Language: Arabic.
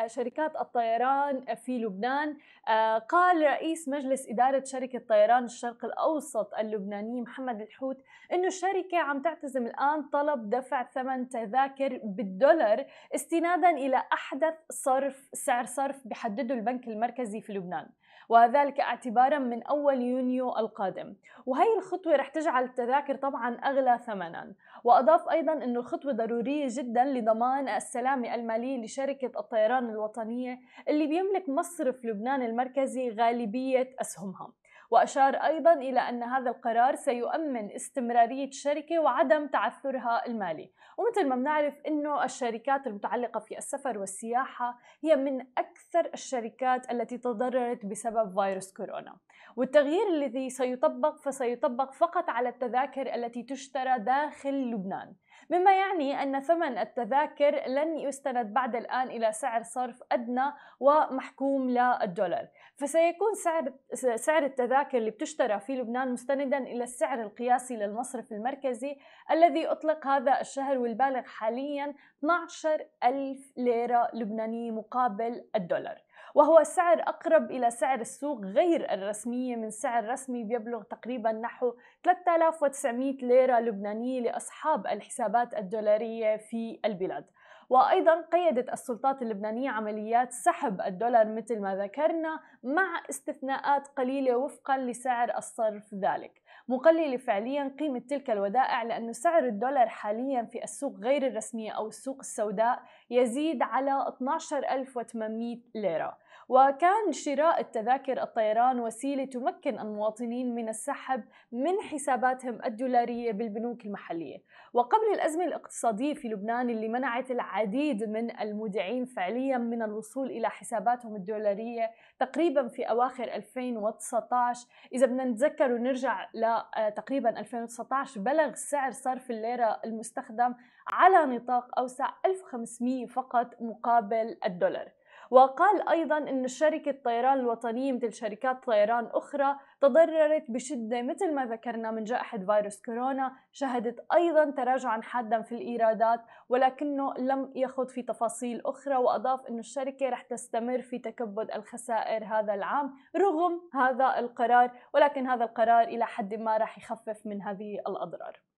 آه، شركات الطيران في لبنان آه، قال رئيس مجلس إدارة شركة طيران الشرق الأوسط اللبناني محمد الحوت أنه الشركة عم تعتزم الآن طلب دفع ثمن تذاكر بالدولار استنادا إلى أحدث صرف سعر صرف بحدده البنك المركزي في لبنان وذلك اعتبارا من أول يونيو القادم وهي الخطوة رح تجعل التذاكر طبعا أغلى ثمنا وأضاف أيضا أن الخطوة ضرورية جدا لضمان السلامة المالية لشركة الطيران الوطنية اللي بيملك مصرف لبنان المركزي غالبية أسهمها وأشار أيضا إلى أن هذا القرار سيؤمن استمرارية الشركة وعدم تعثرها المالي ومثل ما بنعرف أنه الشركات المتعلقة في السفر والسياحة هي من أكثر الشركات التي تضررت بسبب فيروس كورونا والتغيير الذي سيطبق فسيطبق فقط على التذاكر التي تشترى داخل لبنان مما يعني أن ثمن التذاكر لن يستند بعد الآن إلى سعر صرف أدنى ومحكوم للدولار فسيكون سعر سعر التذاكر اللي بتشترى في لبنان مستندا إلى السعر القياسي للمصرف المركزي الذي أطلق هذا الشهر والبالغ حاليا 12 ألف ليرة لبنانية مقابل الدولار وهو سعر أقرب إلى سعر السوق غير الرسمية من سعر رسمي بيبلغ تقريبا نحو 3900 ليرة لبنانية لأصحاب الحسابات العقوبات الدولارية في البلاد وأيضا قيدت السلطات اللبنانية عمليات سحب الدولار مثل ما ذكرنا مع استثناءات قليلة وفقا لسعر الصرف ذلك مقللة فعليا قيمة تلك الودائع لأن سعر الدولار حاليا في السوق غير الرسمية أو السوق السوداء يزيد على 12800 ليرة وكان شراء التذاكر الطيران وسيلة تمكن المواطنين من السحب من حساباتهم الدولارية بالبنوك المحلية وقبل الأزمة الاقتصادية في لبنان اللي منعت العالم العديد من المودعين فعليا من الوصول إلى حساباتهم الدولارية تقريبا في أواخر 2019 إذا بدنا نتذكر ونرجع لتقريبا آه، 2019 بلغ سعر صرف الليرة المستخدم على نطاق أوسع 1500 فقط مقابل الدولار وقال أيضا أن شركة طيران الوطنية مثل شركات طيران أخرى تضررت بشدة مثل ما ذكرنا من جائحة فيروس كورونا شهدت أيضا تراجعا حادا في الإيرادات ولكنه لم يخوض في تفاصيل أخرى وأضاف أن الشركة رح تستمر في تكبد الخسائر هذا العام رغم هذا القرار ولكن هذا القرار إلى حد ما رح يخفف من هذه الأضرار